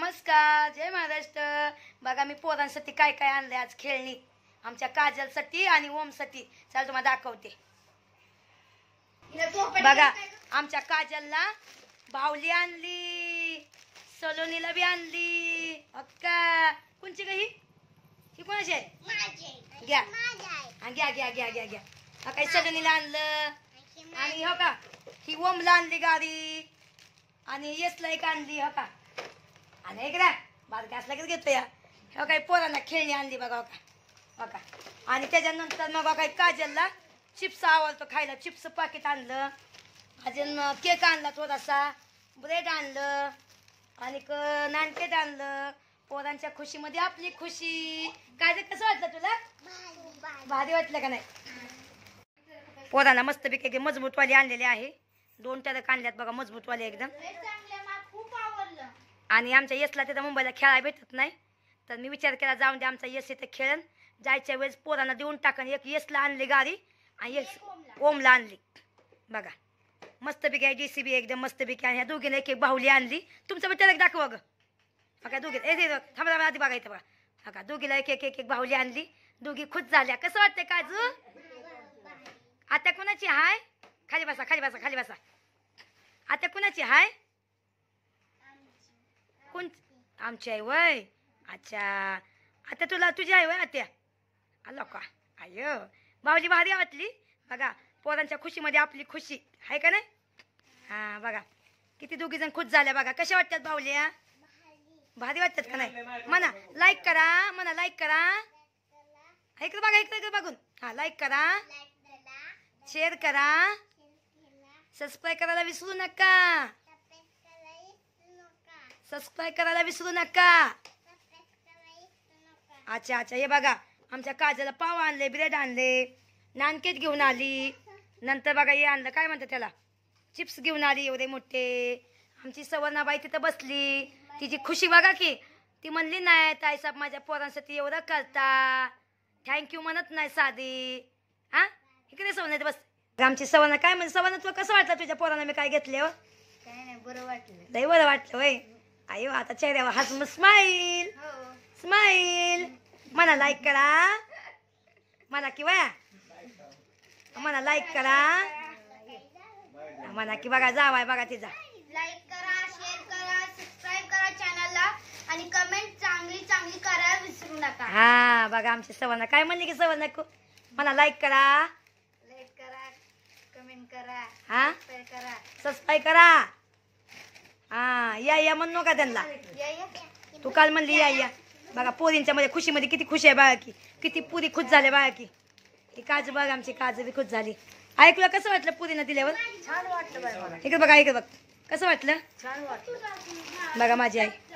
नमस्कार जय महाराष्ट्र बघा मी पोरांसाठी काय काय आणले आज खेळणी आमच्या काजलसाठी आणि ओमसाठी चाल तुम्हाला दाखवते बघा आमच्या काजलला बावली आणली सलोनीला बी आणली अक्का कोणची काही ही कोणाची आहे घ्या घ्या घ्या घ्या घ्या घ्या काय सलोनीला आणलं आणि हो का ही ओमला आणली गाडी आणि येसला एक आणली हो का आणि इकडे माझं गॅस की घेतो या हो काय पोरांना खेळणी आणली बघा का बघा आणि त्याच्यानंतर मग काय काजलला चिप्स आवडतो खायला चिप्स पाकिट आणलं अजून केक आणला थोडासा ब्रेड आणलं आणि क नानकेट आणलं पोरांच्या खुशीमध्ये आपली खुशी काय कसं वाटलं तुला भारी वाटलं का नाही पोरांना मस्तपैकी मजबूतवाली आणलेली आहे दोन टरक आणल्यात बघा मजबूतवाली एकदम आणि आमच्या येसला तिथं मुंबईला खेळायला भेटत नाही तर मी विचार केला जाऊन दे आमचा येस इथं खेळन जायच्या वेळेस पोरांना देऊन टाकन एक येसला आणली गाडी आणि येस ओमला आणली बघा मस्तपैकी आहे डी सी बी एकदम मस्तपैकी आणि ह्या दोघीने एक एक बाहुली आणली तुमचं विचार एक दाखवा गं बघा दोघी ए थांबा थांबा आधी बघा इथं बघा बघा दोघीला एक एक एक एक बाहुली आणली दोघी खुश झाल्या कसं वाटतंय काजू आता कुणाची हाय खाली बसा खाली बसा खाली बसा आता कुणाची हाय आमची आई वय अच्छा आता तुला तुझी आई वय आत्या आलो का आय भाऊजी भारी वाटली बघा पोरांच्या खुशीमध्ये आपली खुशी आहे का नाही हां बघा किती दोघीजण खुश झाल्या बघा कशा वाटतात बावल्या भारी वाटतात का नाही म्हणा लाईक करा म्हणा लाईक करा ऐकलं बघा ऐकलं बघून हां लाईक करा शेअर करा सबस्क्राईब करायला विसरू नका सबस्क्राईब करायला विसरू नका अच्छा अच्छा हे बघा आमच्या काजला पाव आणले ब्रेड आणले नानकेत घेऊन आली नंतर बघा हे आणलं काय म्हणतात त्याला चिप्स घेऊन आली एवढे मोठे आमची सवर्णाबाई तिथं बसली तिची खुशी बघा की ती म्हणली नाही साहेब माझ्या पोरांसाठी एवढं करता थँक्यू म्हणत नाही साधी हा इकडे सवर्ण बस आमची सवर्ण काय म्हणजे सवर्ण तुला कसं वाटलं तुझ्या पोरांना मी काय घेतले हो काय नाही बरं वाटलं लई बरं वाटलं आयो हो, आता चेहऱ्यावर हसून स्माईल स्माईल मला लाईक करा मला की वया लाईक करा म्हणा की बघा जावाय बघा तिचा लाईक करा शेअर करा सबस्क्राईब करा चॅनलला आणि कमेंट चांगली चांगली करा विसरू नका हा बघा आमचे सवना काय म्हणले की सर्वांना नको मला लाईक करा लाईक करा कमेंट करा हा करा सबस्क्राईब करा या या म्हण नका त्यांना तू काल म्हणली या या बघा पोरींच्या मध्ये खुशी मध्ये किती खुशी आहे बाळा की किती पुरी खुश झाले बाळा की ही काजू बघ आमची काजू बी खुश झाली ऐकलं कसं वाटलं पुरीनं दिल्यावर छान वाटलं बघा ऐक बघ कसं वाटलं बघा माझी आई